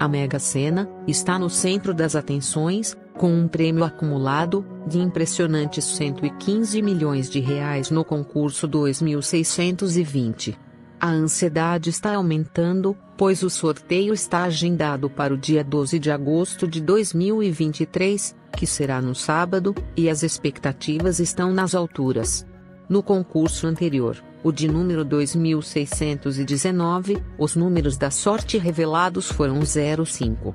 A Mega Sena está no centro das atenções, com um prêmio acumulado de impressionantes 115 milhões de reais no concurso 2620. A ansiedade está aumentando, pois o sorteio está agendado para o dia 12 de agosto de 2023, que será no sábado, e as expectativas estão nas alturas. No concurso anterior, o de número 2619, os números da sorte revelados foram 05,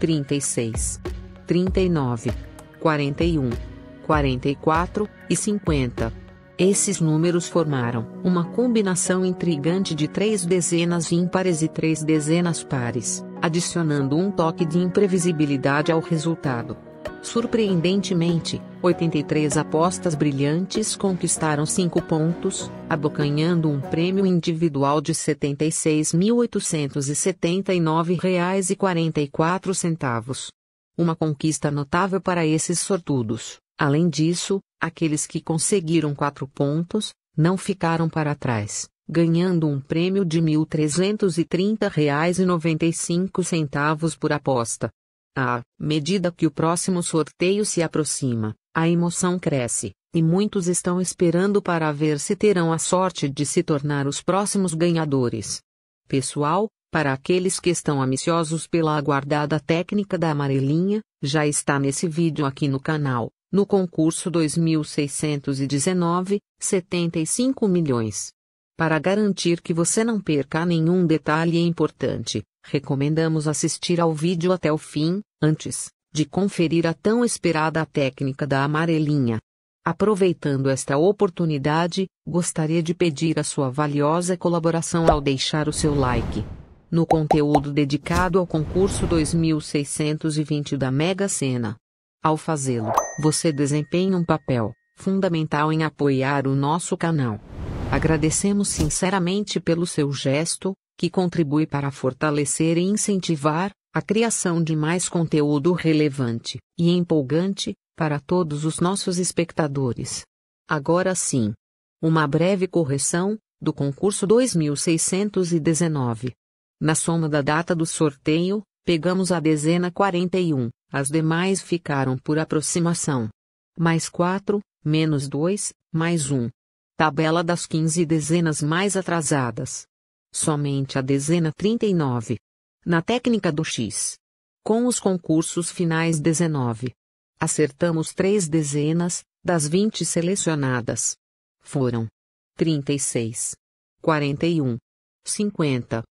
36, 39, 41, 44 e 50. Esses números formaram uma combinação intrigante de três dezenas ímpares e três dezenas pares, adicionando um toque de imprevisibilidade ao resultado. Surpreendentemente, 83 apostas brilhantes conquistaram 5 pontos, abocanhando um prêmio individual de R$ 76.879,44. Uma conquista notável para esses sortudos. Além disso, aqueles que conseguiram 4 pontos não ficaram para trás, ganhando um prêmio de R$ 1.330,95 por aposta. À medida que o próximo sorteio se aproxima, a emoção cresce, e muitos estão esperando para ver se terão a sorte de se tornar os próximos ganhadores. Pessoal, para aqueles que estão ambiciosos pela aguardada técnica da amarelinha, já está nesse vídeo aqui no canal, no concurso 2619, 75 milhões. Para garantir que você não perca nenhum detalhe importante, recomendamos assistir ao vídeo até o fim, antes de conferir a tão esperada técnica da amarelinha. Aproveitando esta oportunidade, gostaria de pedir a sua valiosa colaboração ao deixar o seu like. No conteúdo dedicado ao concurso 2620 da Mega Sena. Ao fazê-lo, você desempenha um papel fundamental em apoiar o nosso canal. Agradecemos sinceramente pelo seu gesto, que contribui para fortalecer e incentivar a criação de mais conteúdo relevante e empolgante para todos os nossos espectadores. Agora sim, uma breve correção do concurso 2619. Na soma da data do sorteio, pegamos a dezena 41, as demais ficaram por aproximação. Mais 4, menos 2, mais 1. Tabela das 15 dezenas mais atrasadas. Somente a dezena 39. Na técnica do X. Com os concursos finais 19. Acertamos 3 dezenas, das 20 selecionadas. Foram 36, 41, 50.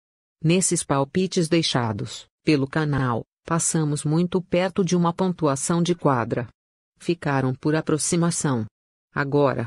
Nesses palpites deixados pelo canal, passamos muito perto de uma pontuação de quadra. Ficaram por aproximação. Agora,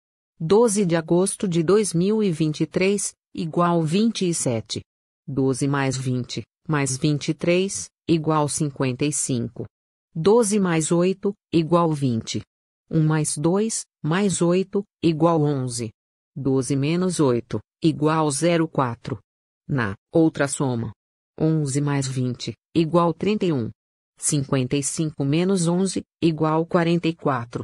12 de agosto de 2023, igual 27. 12 mais 20, mais 23, igual 55. 12 mais 8, igual 20. 1 mais 2, mais 8, igual 11. 12 menos 8, igual 04. Na outra soma, 11 mais 20, igual 31. 55 menos 11, igual 44.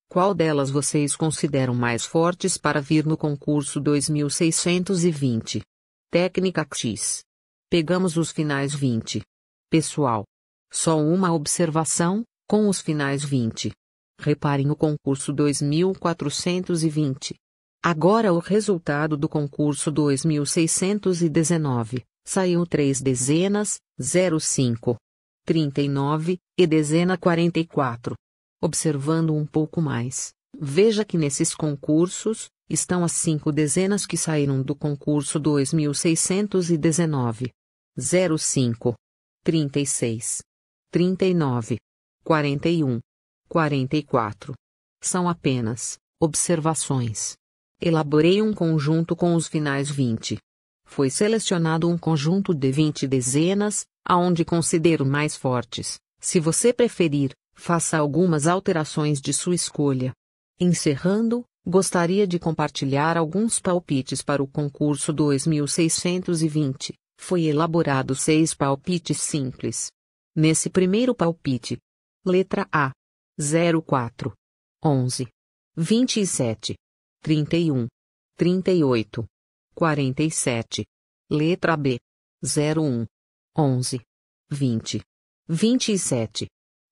Qual delas vocês consideram mais fortes para vir no concurso 2620? Técnica X. Pegamos os finais 20. Pessoal. Só uma observação, com os finais 20. Reparem o concurso 2420. Agora o resultado do concurso 2619, saiu 3 dezenas, 05, 39, e dezena 44. Observando um pouco mais, veja que nesses concursos, estão as cinco dezenas que saíram do concurso 2619. 05. 36. 39. 41. 44. São apenas observações. Elaborei um conjunto com os finais 20. Foi selecionado um conjunto de 20 dezenas, aonde considero mais fortes. Se você preferir, faça algumas alterações de sua escolha. Encerrando, gostaria de compartilhar alguns palpites para o concurso 2620. Foi elaborado seis palpites simples. Nesse primeiro palpite, letra A: 04, 11, 27, 31, 38, 47. Letra B: 01, 11, 20, 27.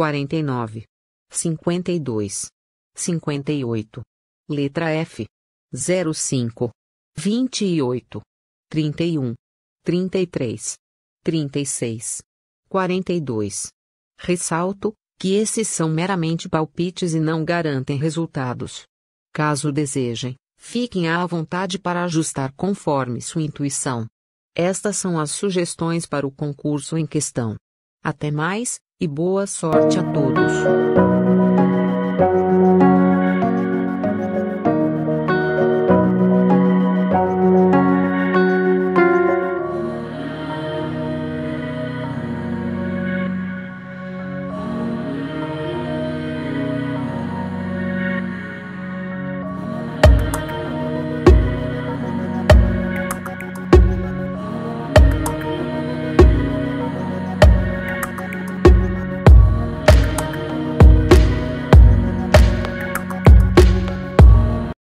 49, 52, 58, letra F, 05, 28, 31, 33, 36, 42. Ressalto que esses são meramente palpites e não garantem resultados. Caso desejem, fiquem à vontade para ajustar conforme sua intuição. Estas são as sugestões para o concurso em questão. Até mais! e boa sorte a todos.